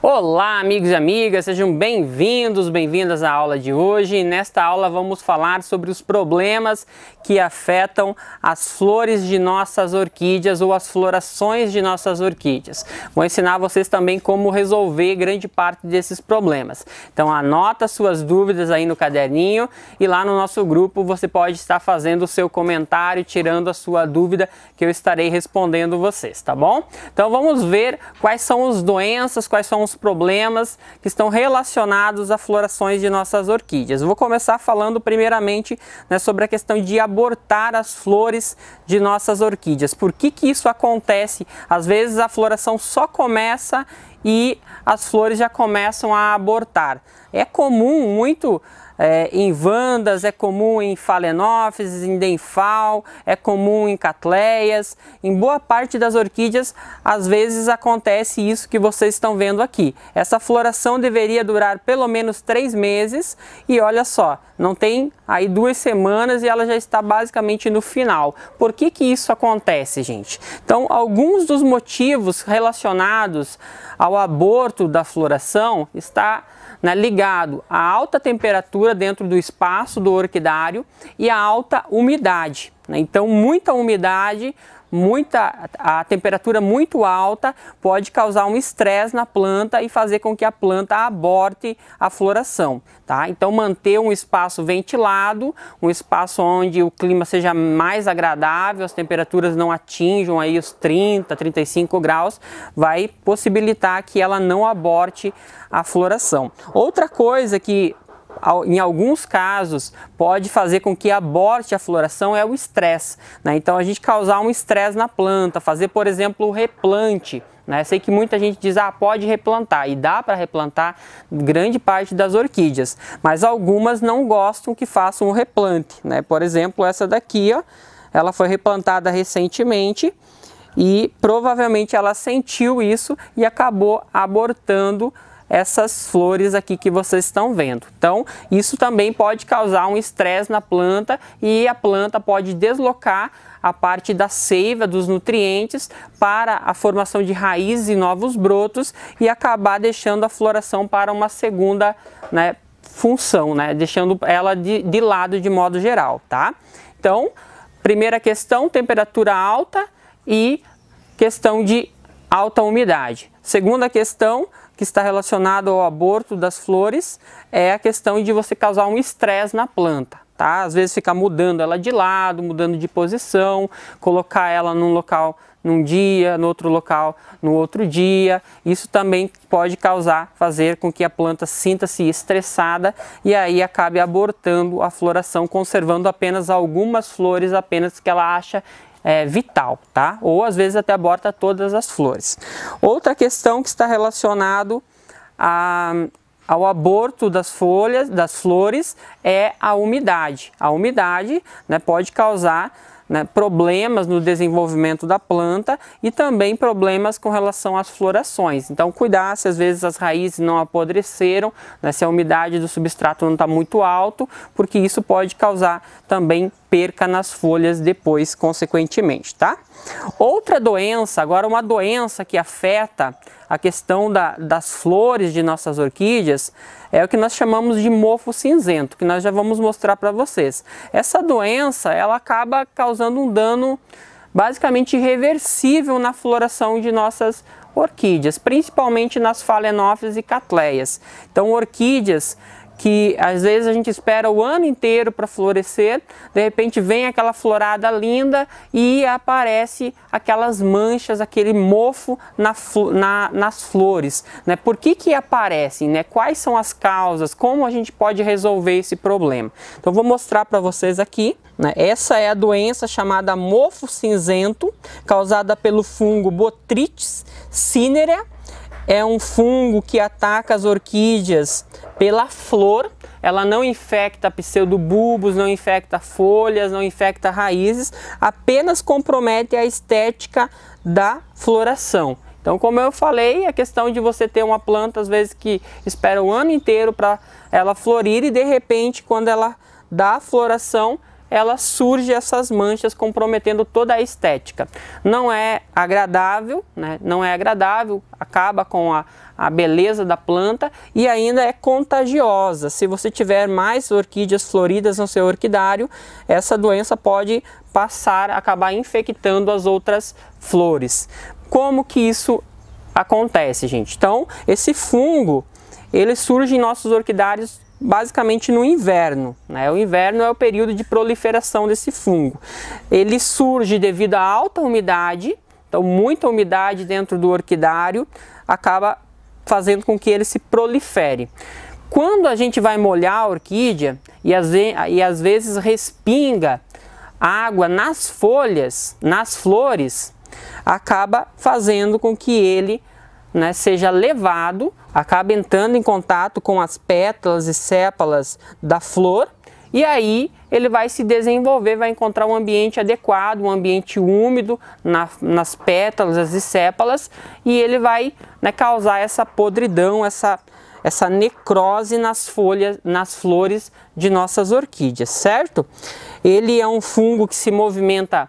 Olá, amigos e amigas, sejam bem-vindos, bem-vindas à aula de hoje. Nesta aula vamos falar sobre os problemas que afetam as flores de nossas orquídeas ou as florações de nossas orquídeas. Vou ensinar vocês também como resolver grande parte desses problemas. Então anota suas dúvidas aí no caderninho e lá no nosso grupo você pode estar fazendo o seu comentário, tirando a sua dúvida que eu estarei respondendo vocês, tá bom? Então vamos ver quais são as doenças, quais são os alguns problemas que estão relacionados a florações de nossas orquídeas. Vou começar falando primeiramente né, sobre a questão de abortar as flores de nossas orquídeas. Por que, que isso acontece? Às vezes a floração só começa e as flores já começam a abortar. É comum muito é, em vandas, é comum em phalaenopsis, em denfal, é comum em catleias. Em boa parte das orquídeas, às vezes acontece isso que vocês estão vendo aqui. Essa floração deveria durar pelo menos três meses e olha só, não tem aí duas semanas e ela já está basicamente no final. Por que que isso acontece, gente? Então, alguns dos motivos relacionados ao aborto da floração está né, ligado à alta temperatura dentro do espaço do orquidário e à alta umidade. Né? Então, muita umidade, muita a temperatura muito alta pode causar um estresse na planta e fazer com que a planta aborte a floração, tá? Então manter um espaço ventilado, um espaço onde o clima seja mais agradável, as temperaturas não atinjam aí os 30, 35 graus, vai possibilitar que ela não aborte a floração. Outra coisa que em alguns casos, pode fazer com que aborte a floração é o estresse. Né? Então, a gente causar um estresse na planta, fazer, por exemplo, o replante. Né? Sei que muita gente diz, ah, pode replantar, e dá para replantar grande parte das orquídeas, mas algumas não gostam que façam o replante. Né? Por exemplo, essa daqui, ó, ela foi replantada recentemente, e provavelmente ela sentiu isso e acabou abortando essas flores aqui que vocês estão vendo. Então, isso também pode causar um estresse na planta e a planta pode deslocar a parte da seiva dos nutrientes para a formação de raízes e novos brotos e acabar deixando a floração para uma segunda né, função, né, deixando ela de, de lado de modo geral, tá? Então, primeira questão, temperatura alta e questão de alta umidade. Segunda questão, que está relacionado ao aborto das flores é a questão de você causar um estresse na planta. Tá? Às vezes ficar mudando ela de lado, mudando de posição, colocar ela num local num dia, no outro local no outro dia. Isso também pode causar, fazer com que a planta sinta-se estressada e aí acabe abortando a floração, conservando apenas algumas flores, apenas que ela acha é, vital, tá? Ou às vezes até aborta todas as flores. Outra questão que está relacionado a ao aborto das folhas, das flores, é a umidade. A umidade né, pode causar né, problemas no desenvolvimento da planta e também problemas com relação às florações. Então, cuidar se às vezes as raízes não apodreceram, né, se a umidade do substrato não está muito alto, porque isso pode causar também perca nas folhas depois, consequentemente, tá? Outra doença, agora uma doença que afeta a questão da, das flores de nossas orquídeas, é o que nós chamamos de mofo cinzento, que nós já vamos mostrar para vocês. Essa doença, ela acaba causando um dano basicamente irreversível na floração de nossas orquídeas, principalmente nas falenófilas e catleias. Então, orquídeas que às vezes a gente espera o ano inteiro para florescer, de repente vem aquela florada linda e aparece aquelas manchas, aquele mofo na, na, nas flores. Né? Por que, que aparecem? Né? Quais são as causas? Como a gente pode resolver esse problema? Então vou mostrar para vocês aqui. Né? Essa é a doença chamada mofo cinzento, causada pelo fungo Botrytis cinerea é um fungo que ataca as orquídeas pela flor. Ela não infecta pseudobulbos, não infecta folhas, não infecta raízes, apenas compromete a estética da floração. Então, como eu falei, a é questão de você ter uma planta, às vezes, que espera o ano inteiro para ela florir e, de repente, quando ela dá a floração, ela surge essas manchas comprometendo toda a estética. Não é agradável, né? não é agradável, acaba com a, a beleza da planta e ainda é contagiosa. Se você tiver mais orquídeas floridas no seu orquidário, essa doença pode passar, acabar infectando as outras flores. Como que isso acontece, gente? Então, esse fungo, ele surge em nossos orquidários basicamente no inverno. Né? O inverno é o período de proliferação desse fungo. Ele surge devido à alta umidade, então muita umidade dentro do orquidário acaba fazendo com que ele se prolifere. Quando a gente vai molhar a orquídea e às, e às vezes respinga água nas folhas, nas flores, acaba fazendo com que ele né, seja levado acaba entrando em contato com as pétalas e sépalas da flor e aí ele vai se desenvolver, vai encontrar um ambiente adequado, um ambiente úmido na, nas pétalas e sépalas e ele vai né, causar essa podridão, essa, essa necrose nas folhas, nas flores de nossas orquídeas, certo? Ele é um fungo que se movimenta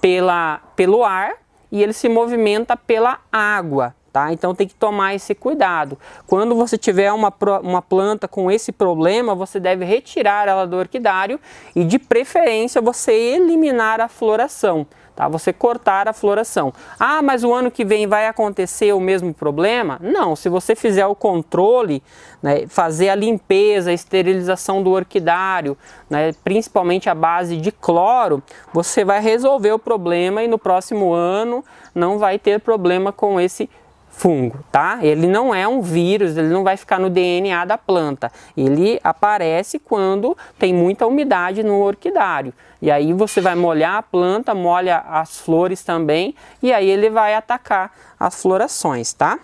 pela, pelo ar e ele se movimenta pela água. Tá? Então tem que tomar esse cuidado. Quando você tiver uma, uma planta com esse problema, você deve retirar ela do orquidário e de preferência você eliminar a floração. Tá? Você cortar a floração. Ah, mas o ano que vem vai acontecer o mesmo problema? Não, se você fizer o controle, né, fazer a limpeza, a esterilização do orquidário, né, principalmente a base de cloro, você vai resolver o problema e no próximo ano não vai ter problema com esse problema fungo, tá? Ele não é um vírus, ele não vai ficar no DNA da planta. Ele aparece quando tem muita umidade no orquidário. E aí você vai molhar a planta, molha as flores também, e aí ele vai atacar as florações, tá?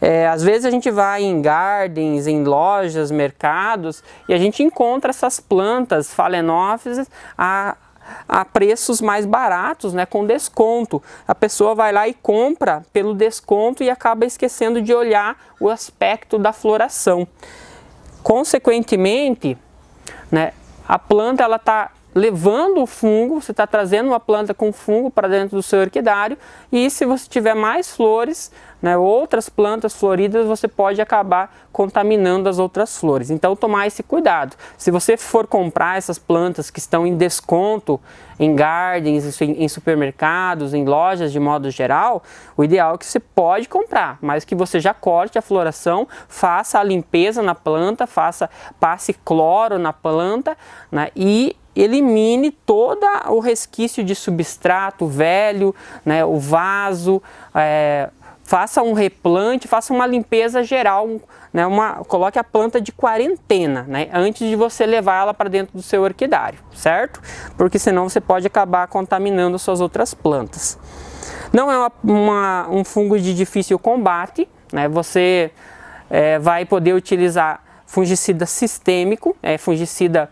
É, às vezes a gente vai em gardens, em lojas, mercados, e a gente encontra essas plantas falenófises a a preços mais baratos, né, com desconto. A pessoa vai lá e compra pelo desconto e acaba esquecendo de olhar o aspecto da floração. Consequentemente, né, a planta ela está levando o fungo, você está trazendo uma planta com fungo para dentro do seu orquidário e se você tiver mais flores, né, outras plantas floridas, você pode acabar contaminando as outras flores. Então, tomar esse cuidado. Se você for comprar essas plantas que estão em desconto em gardens, em supermercados, em lojas de modo geral, o ideal é que você pode comprar, mas que você já corte a floração, faça a limpeza na planta, faça passe cloro na planta né, e elimine todo o resquício de substrato velho, né, o vaso, é, faça um replante, faça uma limpeza geral, né, uma, coloque a planta de quarentena, né, antes de você levar ela para dentro do seu orquidário, certo? Porque senão você pode acabar contaminando suas outras plantas. Não é uma, uma, um fungo de difícil combate, né, você é, vai poder utilizar fungicida sistêmico, é, fungicida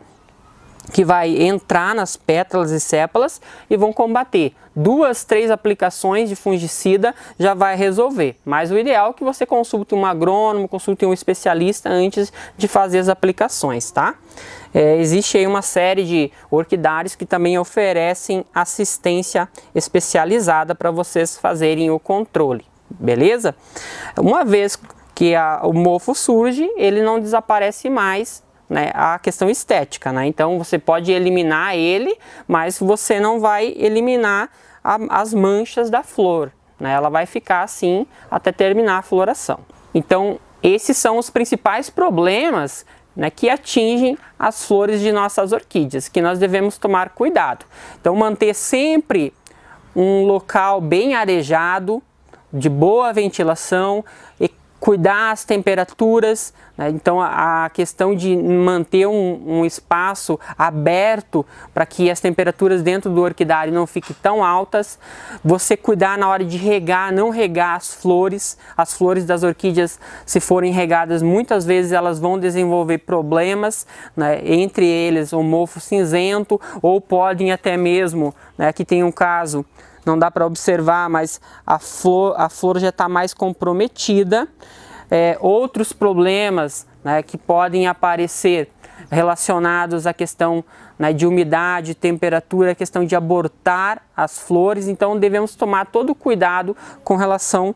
que vai entrar nas pétalas e sépalas e vão combater. Duas, três aplicações de fungicida já vai resolver, mas o ideal é que você consulte um agrônomo, consulte um especialista antes de fazer as aplicações, tá? É, existe aí uma série de orquidários que também oferecem assistência especializada para vocês fazerem o controle, beleza? Uma vez que a, o mofo surge, ele não desaparece mais né, a questão estética. Né? Então você pode eliminar ele, mas você não vai eliminar a, as manchas da flor. Né? Ela vai ficar assim até terminar a floração. Então esses são os principais problemas né, que atingem as flores de nossas orquídeas, que nós devemos tomar cuidado. Então manter sempre um local bem arejado, de boa ventilação, cuidar as temperaturas, né? então a, questão de manter um, um espaço aberto para que as temperaturas dentro do orquidário não fiquem tão altas, você cuidar na hora de regar, não regar as flores, as flores das orquídeas se forem regadas muitas vezes elas vão desenvolver problemas, né? entre eles o mofo cinzento ou podem até mesmo, né? aqui tem um caso não dá para observar, mas a flor, a flor já está mais comprometida. É, outros problemas né, que podem aparecer relacionados à questão né, de umidade, temperatura, questão de abortar as flores. Então devemos tomar todo cuidado com relação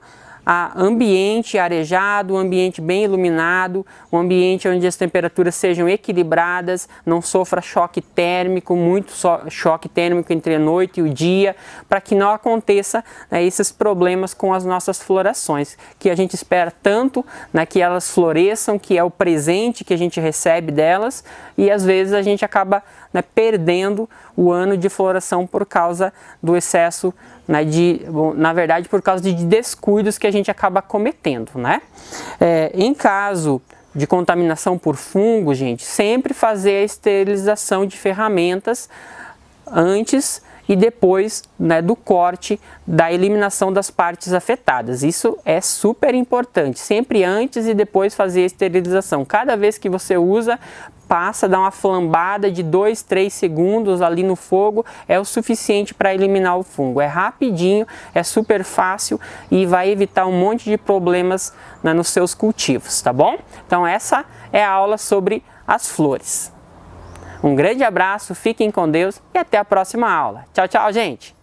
a ambiente arejado, um ambiente bem iluminado, um ambiente onde as temperaturas sejam equilibradas, não sofra choque térmico, muito so choque térmico entre a noite e o dia, para que não aconteça né, esses problemas com as nossas florações, que a gente espera tanto né, que elas floresçam, que é o presente que a gente recebe delas, e às vezes a gente acaba né, perdendo o ano de floração por causa do excesso né, de, bom, na verdade por causa de descuidos que a gente acaba cometendo. Né? É, em caso de contaminação por fungo, gente, sempre fazer a esterilização de ferramentas antes e depois né, do corte, da eliminação das partes afetadas. Isso é super importante, sempre antes e depois fazer a esterilização. Cada vez que você usa, passa, dá uma flambada de 2, 3 segundos ali no fogo, é o suficiente para eliminar o fungo. É rapidinho, é super fácil e vai evitar um monte de problemas né, nos seus cultivos, tá bom? Então essa é a aula sobre as flores. Um grande abraço, fiquem com Deus e até a próxima aula. Tchau, tchau, gente!